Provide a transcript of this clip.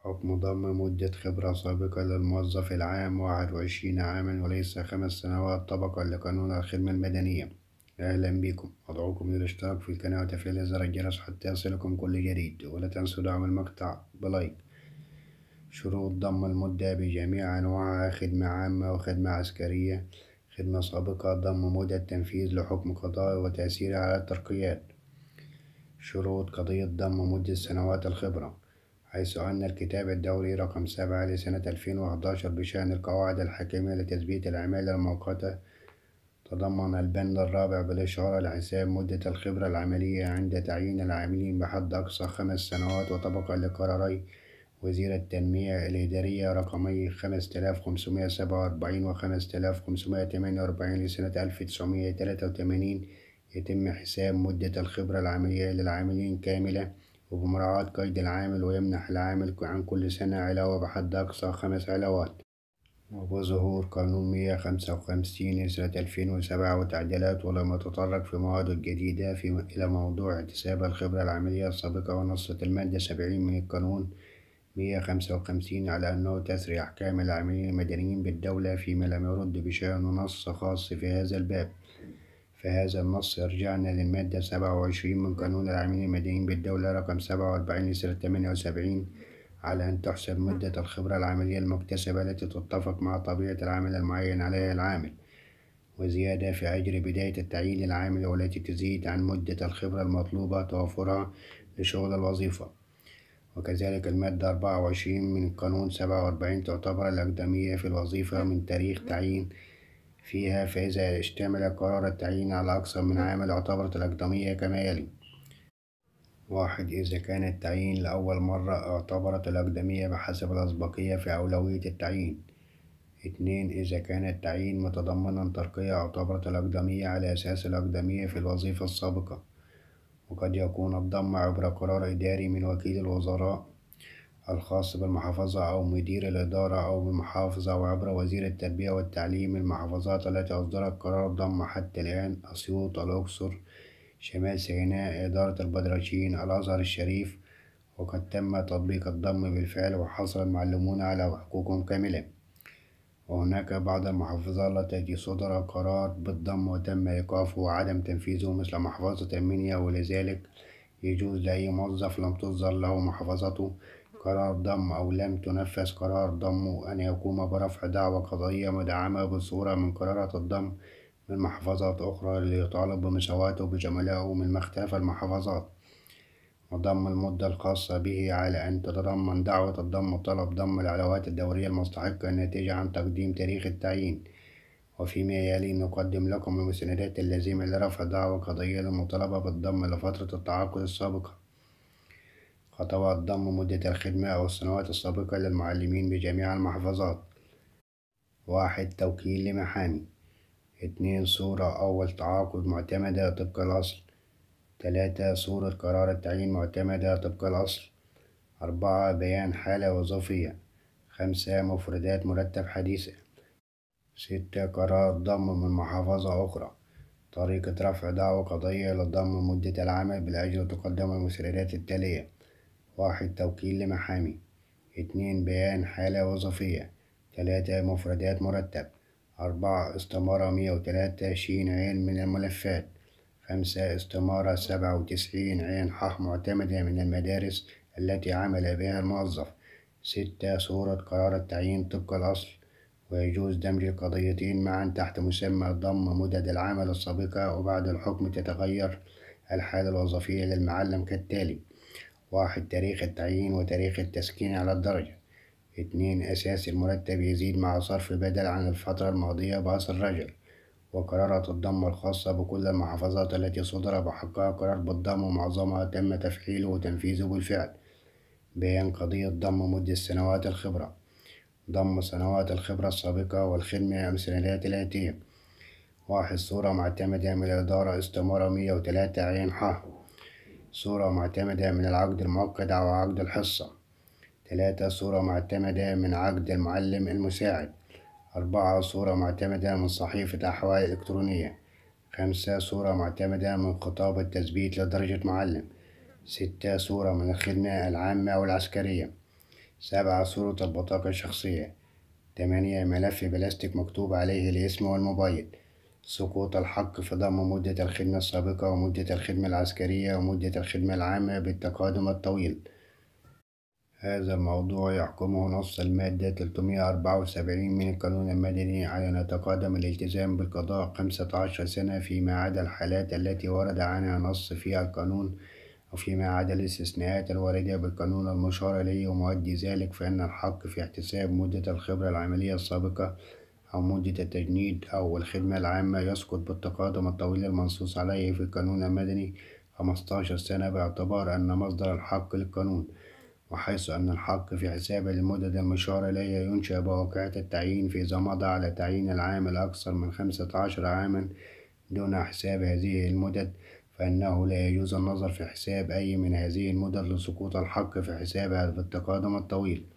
حكم ضم مدة خبرة سابقة للموظف العام واحد وعشرين عاما وليس خمس سنوات طبقا لقانون الخدمة المدنية أهلا بكم أدعوكم للاشتراك في القناة وتفعيل زر الجرس حتى يصلكم كل جديد ولا تنسوا دعم المقطع بلايك شروط ضم المدة بجميع أنواعها خدمة عامة وخدمة عسكرية خدمة سابقة ضم مدة تنفيذ لحكم قضائي وتأثيره على الترقيات شروط قضية ضم مدة سنوات الخبرة حيث أن الكتاب الدوري رقم سبعة لسنة 2011 بشأن القواعد الحكيمة لتثبيت العمالة المؤقتة تضمن البند الرابع بالإشارة لحساب مدة الخبرة العملية عند تعيين العاملين بحد أقصى خمس سنوات وطبقا لقراري وزير التنمية الإدارية رقمي 5547 و 5548 لسنة 1983 يتم حساب مدة الخبرة العملية للعاملين كاملة وبمراعاة قيد العامل ويمنح العامل عن كل سنة علاوة بحد أقصى خمس علاوات وبظهور قانون مية خمسة وخمسين سنة ألفين وسبعة وتعديلات ولم تطرق في مواد جديدة في إلى موضوع اكتساب الخبرة العملية السابقة ونصت المادة سبعين من القانون مية خمسة وخمسين على أنه تسري أحكام العاملين المدنيين بالدولة فيما لم يرد بشأن نص خاص في هذا الباب فهذا النص يرجعنا للمادة 27 من قانون العاملين المدنيين بالدولة رقم 47 لسنة 78 على أن تحسب مدة نعم. الخبرة العملية المكتسبة التي تتفق مع طبيعة العمل المعين عليها العامل وزيادة في أجر بداية التعيين للعامل والتي تزيد عن مدة الخبرة المطلوبة توفرها لشغل الوظيفة وكذلك المادة 24 من قانون 47 تعتبر الأقدمية في الوظيفة من تاريخ نعم. تعيين فيها فإذا اشتمل قرار التعيين على أكثر من عامل اعتبرت الأقدمية كما يلي واحد إذا كان التعيين لأول مرة اعتبرت الأقدمية بحسب الأسبقية في أولوية التعيين اتنين إذا كان التعيين متضمنا ترقية اعتبرت الأقدمية على أساس الأقدمية في الوظيفة السابقة وقد يكون الضم عبر قرار إداري من وكيل الوزراء الخاص بالمحافظة أو مدير الإدارة أو بالمحافظة أو عبر وزير التربية والتعليم المحافظات التي أصدرت قرار ضم حتى الآن أسيوط الأقصر شمال سيناء إدارة البدرشين الأزهر الشريف وقد تم تطبيق الضم بالفعل وحصل المعلمون على حقوقهم كاملة وهناك بعض المحافظات التي صدر قرار بالضم وتم إيقافه وعدم تنفيذه مثل محافظة المنيا ولذلك يجوز لأي موظف لم تصدر له محافظته قرار ضم أو لم تنفذ قرار ضمه أن يقوم برفع دعوى قضائية مدعمة بالصورة من قرارة الضم من محافظات أخرى ليطالب بمساواته بزملائه من مختلف المحافظات وضم المدة الخاصة به على أن تتضمن دعوة الضم طلب ضم العلاوات الدورية المستحقة الناتجة عن تقديم تاريخ التعيين وفيما يلي نقدم لكم المسندات اللازمة لرفع دعوى قضية للمطالبة بالضم لفترة التعاقد السابقة خطوات ضم مدة الخدمة أو السنوات السابقة للمعلمين بجميع المحافظات واحد توكيل لمحامي اثنين صورة أول تعاقد معتمدة طبق الأصل ثلاثة صورة قرار التعيين معتمدة طبق الأصل أربعة بيان حالة وظيفية خمسة مفردات مرتب حديثة ستة قرار ضم من محافظة أخرى طريقة رفع دعوة قضية للضم مدة العمل بالأجل تقدم المسردات التالية واحد توكيل لمحامي اتنين بيان حالة وظيفية تلاتة مفردات مرتب أربعة استمارة مية وتلاتة شين عين من الملفات خمسة استمارة سبعة وتسعين عين حق معتمدة من المدارس التي عمل بها الموظف ستة صورة قرار التعيين طبق الأصل ويجوز دمج القضيتين معا تحت مسمى ضم مدد العمل السابقة وبعد الحكم تتغير الحالة الوظيفية للمعلم كالتالي واحد تاريخ التعيين وتاريخ التسكين على الدرجة اتنين أساس المرتب يزيد مع صرف بدل عن الفترة الماضية بأصل الرجل وقرارات الضم الخاصة بكل المحافظات التي صدر بحقها قرار بالضم ومعظمها تم تفعيله وتنفيذه بالفعل بيان قضية ضم مدة سنوات الخبرة ضم سنوات الخبرة السابقة والخدمة الأمثليات الآتية واحد صورة معتمدة من الإدارة استمارة مية وتلاتة عين حا صورة معتمدة من العقد المؤقت أو عقد الحصة ثلاثة صورة معتمدة من عقد المعلم المساعد أربعة صورة معتمدة من صحيفة أحوال إلكترونية خمسة صورة معتمدة من خطاب التثبيت لدرجة معلم ستة صورة من الخدمة العامة أو العسكرية سبعة صورة البطاقة الشخصية تمانية ملف بلاستيك مكتوب عليه الاسم والموبايل سقوط الحق في ضم مدة الخدمة السابقة ومدة الخدمة العسكرية ومدة الخدمة العامة بالتقادم الطويل هذا الموضوع يحكمه نص المادة 374 من القانون المدني على أن الالتزام بالقضاء 15 سنة فيما عدا الحالات التي ورد عنها نص فيها القانون وفيما عدا الاستثناءات الواردة بالقانون المشار إليه ومؤدي ذلك فإن الحق في احتساب مدة الخبرة العملية السابقة أو مدة التجنيد أو الخدمة العامة يسقط بالتقادم الطويل المنصوص عليه في القانون المدني خمستاشر سنة باعتبار أن مصدر الحق للقانون وحيث أن الحق في حساب المدد المشار إليها ينشأ بواقعة التعيين إذا مضى على تعيين العامل أكثر من خمسة عشر عاما دون حساب هذه المدد فإنه لا يجوز النظر في حساب أي من هذه المدد لسقوط الحق في حسابها بالتقادم الطويل